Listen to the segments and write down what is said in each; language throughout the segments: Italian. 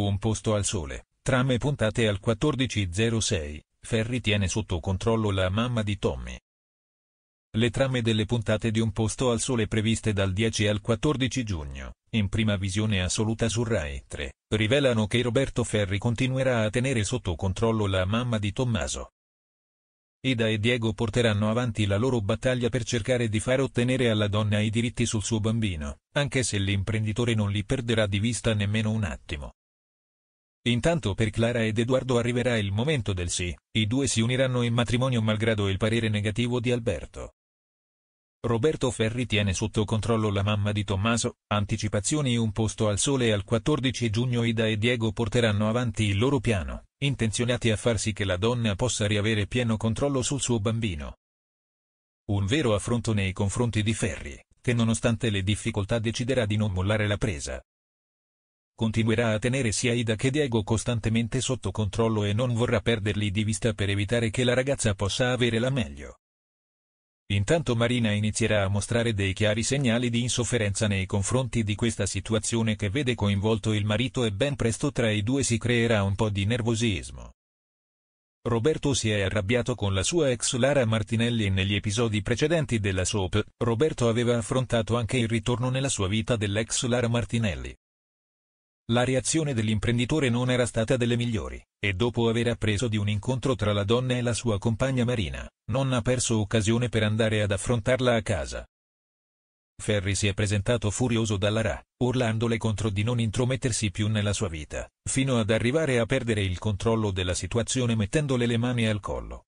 Un posto al sole, trame puntate al 14.06, Ferri tiene sotto controllo la mamma di Tommy. Le trame delle puntate di Un posto al sole previste dal 10 al 14 giugno, in prima visione assoluta su Rai 3, rivelano che Roberto Ferri continuerà a tenere sotto controllo la mamma di Tommaso. Ida e Diego porteranno avanti la loro battaglia per cercare di far ottenere alla donna i diritti sul suo bambino, anche se l'imprenditore non li perderà di vista nemmeno un attimo. Intanto per Clara ed Edoardo arriverà il momento del sì, i due si uniranno in matrimonio malgrado il parere negativo di Alberto. Roberto Ferri tiene sotto controllo la mamma di Tommaso, anticipazioni un posto al sole al 14 giugno Ida e Diego porteranno avanti il loro piano, intenzionati a far sì che la donna possa riavere pieno controllo sul suo bambino. Un vero affronto nei confronti di Ferri, che nonostante le difficoltà deciderà di non mollare la presa continuerà a tenere sia Ida che Diego costantemente sotto controllo e non vorrà perderli di vista per evitare che la ragazza possa avere la meglio. Intanto Marina inizierà a mostrare dei chiari segnali di insofferenza nei confronti di questa situazione che vede coinvolto il marito e ben presto tra i due si creerà un po' di nervosismo. Roberto si è arrabbiato con la sua ex Lara Martinelli e negli episodi precedenti della soap, Roberto aveva affrontato anche il ritorno nella sua vita dell'ex Lara Martinelli, la reazione dell'imprenditore non era stata delle migliori, e dopo aver appreso di un incontro tra la donna e la sua compagna Marina, non ha perso occasione per andare ad affrontarla a casa. Ferri si è presentato furioso dalla Ra, urlandole contro di non intromettersi più nella sua vita, fino ad arrivare a perdere il controllo della situazione mettendole le mani al collo.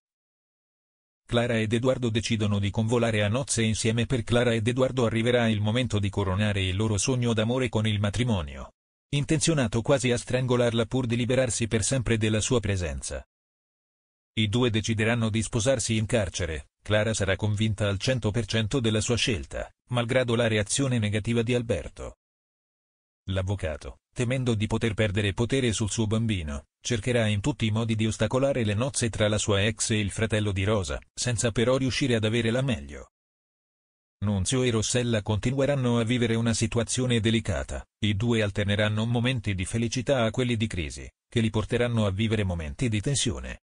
Clara ed Edoardo decidono di convolare a nozze insieme per Clara ed Edoardo arriverà il momento di coronare il loro sogno d'amore con il matrimonio intenzionato quasi a strangolarla pur di liberarsi per sempre della sua presenza. I due decideranno di sposarsi in carcere, Clara sarà convinta al 100% della sua scelta, malgrado la reazione negativa di Alberto. L'avvocato, temendo di poter perdere potere sul suo bambino, cercherà in tutti i modi di ostacolare le nozze tra la sua ex e il fratello di Rosa, senza però riuscire ad avere la meglio. Nunzio e Rossella continueranno a vivere una situazione delicata, i due alterneranno momenti di felicità a quelli di crisi, che li porteranno a vivere momenti di tensione.